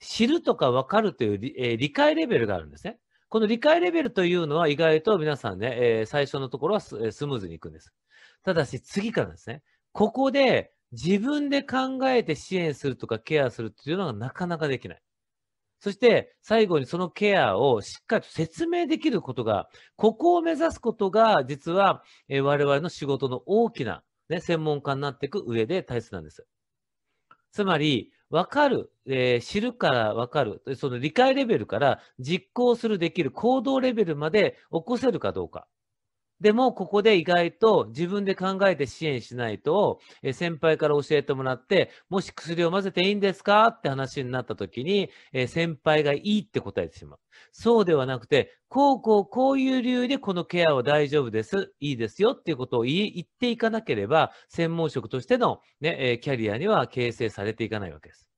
知るとか分かるという理,、えー、理解レベルがあるんですね。この理解レベルというのは意外と皆さんね、えー、最初のところはス,、えー、スムーズにいくんです。ただし次からですね、ここで自分で考えて支援するとかケアするというのがなかなかできない。そして最後にそのケアをしっかりと説明できることが、ここを目指すことが実は、えー、我々の仕事の大きな、ね、専門家になっていく上で大切なんです。つまり、分かる、えー、知るから分かる、その理解レベルから実行する、できる、行動レベルまで起こせるかどうか。でも、ここで意外と自分で考えて支援しないと、え先輩から教えてもらって、もし薬を混ぜていいんですかって話になった時に、え先輩がいいって答えてしまう。そうではなくて、こうこうこういう理由でこのケアは大丈夫です、いいですよっていうことを言っていかなければ、専門職としてのね、えキャリアには形成されていかないわけです。